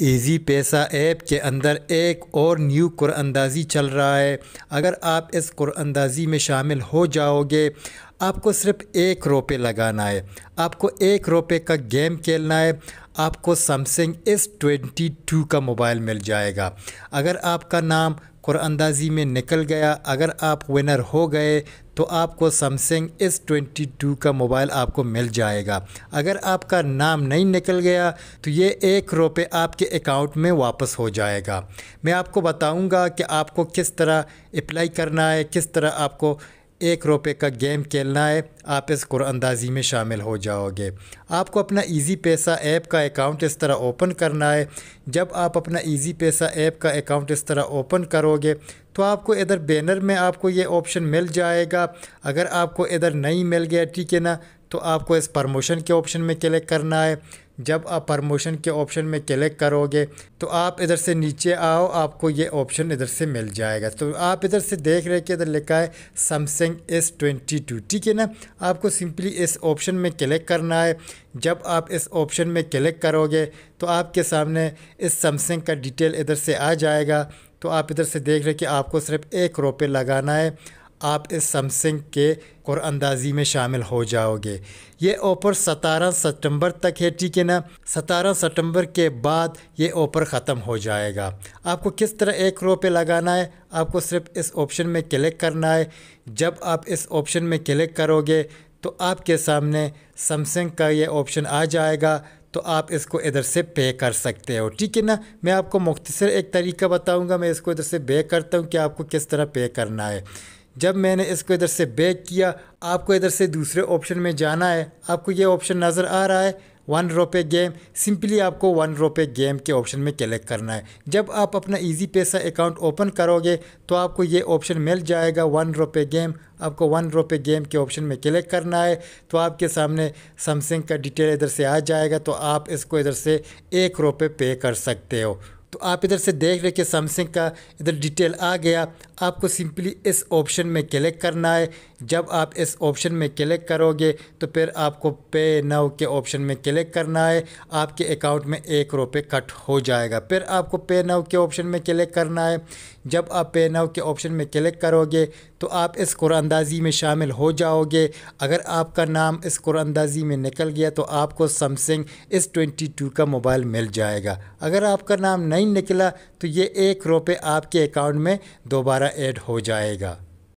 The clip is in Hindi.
ईज़ी पैसा ऐप के अंदर एक और न्यू कुरानंदाज़ी चल रहा है अगर आप इस कुरानंदाज़ी में शामिल हो जाओगे आपको सिर्फ एक रुपये लगाना है आपको एक रुपये का गेम खेलना है आपको सैमसंग एस ट्वेंटी टू का मोबाइल मिल जाएगा अगर आपका नाम कुरानंदाजी में निकल गया अगर आप विनर हो गए तो आपको सैमसंग एस ट्वेंटी टू का मोबाइल आपको मिल जाएगा अगर आपका नाम नहीं निकल गया तो ये एक रुपये आपके अकाउंट में वापस हो जाएगा मैं आपको बताऊंगा कि आपको किस तरह अप्लाई करना है किस तरह आपको एक रुपये का गेम खेलना है आप इस कुरानंदाजी में शामिल हो जाओगे आपको अपना इजी पैसा ऐप का अकाउंट इस तरह ओपन करना है जब आप अपना इजी पैसा ऐप का अकाउंट इस तरह ओपन करोगे तो आपको इधर बैनर में आपको ये ऑप्शन मिल जाएगा अगर आपको इधर नहीं मिल गया ठीक है ना तो आपको इस प्रमोशन के ऑप्शन में क्लिक करना है जब आप प्रमोशन के ऑप्शन में क्लिक करोगे तो आप इधर से नीचे आओ आपको ये ऑप्शन इधर से मिल जाएगा तो आप इधर से देख रहे कि इधर लिखा है सैमसंग एस ट्वेंटी टू ठीक है ना आपको सिंपली इस ऑप्शन में क्लिक करना है जब आप इस ऑप्शन में क्लिक करोगे तो आपके सामने इस सैमसंग का डिटेल इधर से आ जाएगा तो आप इधर से देख रहे कि आपको सिर्फ एक रुपये लगाना है आप इस समसिंग के कुरानंदाजी में शामिल हो जाओगे ये ऑफर सतारह सितंबर तक है ठीक है ना सतारह सितंबर के बाद ये ऑफर ख़त्म हो जाएगा आपको किस तरह एक रो पे लगाना है आपको सिर्फ इस ऑप्शन में क्लिक करना है जब आप इस ऑप्शन में क्लिक करोगे तो आपके सामने समसंग का ये ऑप्शन आ जाएगा तो आप इसको इधर से पे कर सकते हो ठीक है ना मैं आपको मुख्तर एक तरीका बताऊंगा मैं इसको इधर से पे करता हूँ कि आपको किस तरह पे करना है जब मैंने इसको इधर से बैक किया आपको इधर से दूसरे ऑप्शन में जाना है आपको ये ऑप्शन नज़र आ रहा है वन रुपये गेम सिंपली आपको वन रुपये गेम के ऑप्शन में कलेक्ट करना है जब आप अपना इजी पैसा अकाउंट ओपन करोगे तो आपको ये ऑप्शन मिल जाएगा वन रुपये गेम आपको वन रुपये गेम के ऑप्शन में क्लिक करना है तो आपके सामने सैमसंग का डिटेल इधर से आ जाएगा तो आप इसको इधर से एक रुपये पे कर सकते हो तो आप इधर से देख रहे कि सैमसंग का इधर डिटेल आ गया आपको सिंपली इस ऑप्शन में क्लिक करना है जब आप इस ऑप्शन में क्लिक करोगे तो फिर आपको पे नाउ के ऑप्शन में क्लिक करना है आपके अकाउंट में एक रुपये कट हो जाएगा फिर आपको पे नाउ के ऑप्शन में क्लिक करना है जब आप पे नाउ के ऑप्शन में क्लिक करोगे तो आप इस कुरानंदाजी में शामिल हो जाओगे अगर आपका नाम इस कुरानंदाजी में निकल गया तो आपको सैमसंग एस ट्वेंटी टू का मोबाइल मिल जाएगा अगर आपका नाम नहीं नहीं निकला तो ये एक रुपये आपके अकाउंट में दोबारा ऐड हो जाएगा